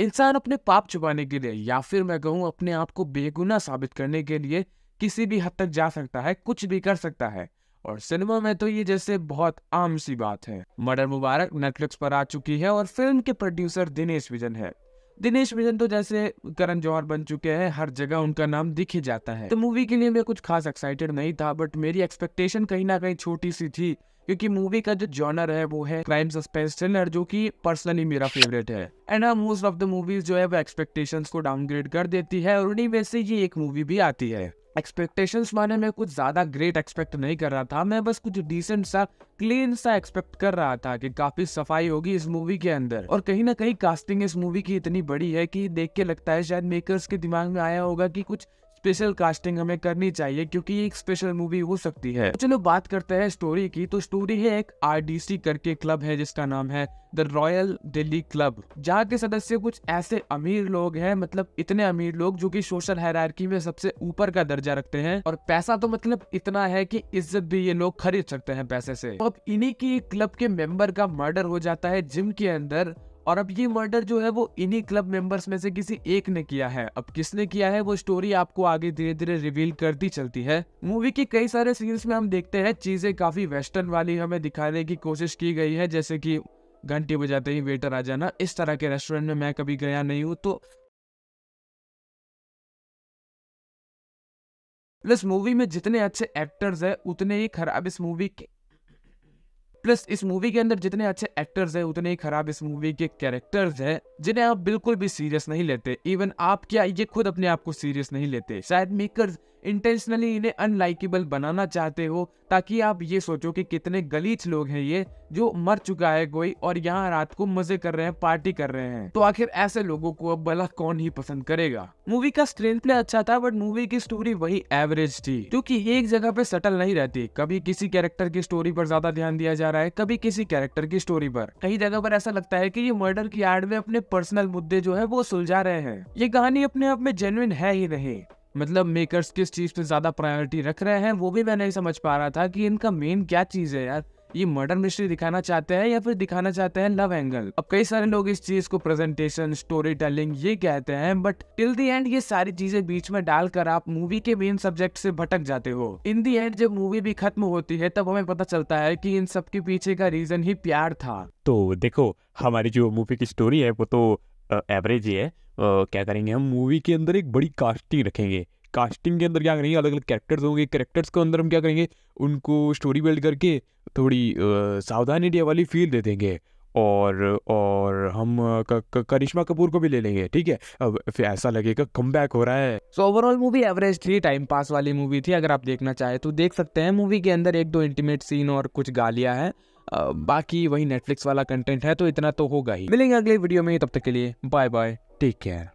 इंसान अपने पाप छुपाने के लिए या फिर मैं कहूँ अपने आप को बेगुना साबित करने के लिए किसी भी हद तक जा सकता है कुछ भी कर सकता है और सिनेमा में तो ये जैसे बहुत आम सी बात है मर्डर मुबारक नेटफ्लिक्स पर आ चुकी है और फिल्म के प्रोड्यूसर दिनेश विजन है दिनेश विजन तो जैसे करण जौहर बन चुके हैं हर जगह उनका नाम दिख ही जाता है तो मूवी के लिए मैं कुछ खास एक्साइटेड नहीं था बट मेरी एक्सपेक्टेशन कहीं ना कहीं छोटी सी थी क्योंकि मूवी का जो जॉनर है वो है क्राइम सस्पेंस थ्रिलर जो कि पर्सनली मेरा फेवरेट है and most of the movies जो है वो एक्सपेक्टेशंस को डाउनग्रेड कर देती है और उन्हीं में से ये एक मूवी भी आती है एक्सपेक्टेशंस माने मैं कुछ ज़्यादा ग्रेट एक्सपेक्ट नहीं कर रहा था मैं बस कुछ डिसेंट सा क्लीन सा एक्सपेक्ट कर रहा था कि काफ़ी सफाई होगी इस मूवी के अंदर और कहीं ना कहीं कास्टिंग इस मूवी की इतनी बड़ी है कि देख के लगता है शायद मेकर्स के दिमाग में आया होगा कि कुछ स्पेशल कास्टिंग हमें करनी चाहिए क्योंकि ये एक स्पेशल मूवी हो सकती है तो चलो बात करते हैं स्टोरी की तो स्टोरी है एक आरडीसी करके क्लब है जिसका नाम है द रॉयल दिल्ली क्लब जहाँ के सदस्य कुछ ऐसे अमीर लोग हैं मतलब इतने अमीर लोग जो कि सोशल हैरारकी में सबसे ऊपर का दर्जा रखते हैं और पैसा तो मतलब इतना है कि इज्जत भी ये लोग खरीद सकते हैं पैसे से तो अब इन्हीं की क्लब के मेंबर का मर्डर हो जाता है जिम के अंदर और अब ये मर्डर जो है वो इन्हीं क्लब मेंबर्स में से किसी एक ने किया है अब किसने किया है वो स्टोरी आपको आगे धीरे धीरे रिवील करती चलती है मूवी के कई सारे सीन्स में हम देखते हैं चीजें काफी वेस्टर्न वाली हमें दिखाने की कोशिश की गई है जैसे कि घंटी बजाते ही वेटर आ जाना इस तरह के रेस्टोरेंट में मैं कभी गया नहीं हूँ तो प्लस मूवी में जितने अच्छे एक्टर्स हैं उतने ही खराब इस मूवी के प्लस इस मूवी के अंदर जितने अच्छे एक्टर्स हैं उतने ही खराब इस मूवी के कैरेक्टर्स हैं जिन्हें आप बिल्कुल भी सीरियस नहीं लेते इवन आप क्या ये खुद अपने आप को सीरियस नहीं लेते शायद मेकर्स इंटेंशनली इन्हें अनलाइकेबल बनाना चाहते हो ताकि आप ये सोचो कि कितने गलीच लोग हैं ये जो मर चुका है कोई और यहाँ रात को मजे कर रहे हैं पार्टी कर रहे हैं तो आखिर ऐसे लोगों को अब भला कौन ही पसंद करेगा मूवी का स्क्रीन प्ले अच्छा था बट मूवी की स्टोरी वही एवरेज थी क्योंकि एक जगह पे सटल नहीं रहती कभी किसी कैरेक्टर की स्टोरी पर ज्यादा ध्यान दिया जा रहा है कभी किसी कैरेक्टर की स्टोरी पर कई जगह पर ऐसा लगता है की ये मर्डर की आड़ में अपने पर्सनल मुद्दे जो है वो सुलझा रहे हैं ये कहानी अपने आप में जेन्युन है ही नहीं मतलब मेकर्स किस चीज़ पे ज़्यादा प्रायोरिटी रख रहे हैं वो भी मैं नहीं समझ पा रहा था कि इनका मेन क्या चीज़ है यार ये मर्डर मिस्ट्री दिखाना चाहते हैं या फिर दिखाना चाहते हैं लव एंगल अब कई सारे लोग इस चीज को प्रेजेंटेशन स्टोरी टेलिंग ये कहते हैं बट टिल दी एंड ये सारी चीजें बीच में डालकर आप मूवी के मेन सब्जेक्ट से भटक जाते हो इन दी एंड जब मूवी भी खत्म होती है तब हमें पता चलता है की इन सब के पीछे का रीजन ही प्यार था तो देखो हमारी जो मूवी की स्टोरी है वो तो एवरेज ही है क्या करेंगे हम मूवी के अंदर एक बड़ी कास्टिंग रखेंगे कास्टिंग के अंदर क्या करेंगे अलग अलग कैरेक्टर्स होंगे कैरेक्टर्स के अंदर हम क्या करेंगे उनको स्टोरी बिल्ड करके थोड़ी सावधान इंडिया वाली फील दे देंगे और और हम करिश्मा कपूर को भी ले लेंगे ठीक है अब फिर ऐसा लगेगा कम बैक हो रहा है सो ओवरऑल मूवी एवरेज थी टाइम पास वाली मूवी थी अगर आप देखना चाहे तो देख सकते हैं मूवी के अंदर एक दो इंटीमेट सीन और कुछ गालियां हैं बाकी वही नेटफ्लिक्स वाला कंटेंट है तो इतना तो होगा ही मिलेंगे अगले वीडियो में तब तक के लिए बाय बाय Take care.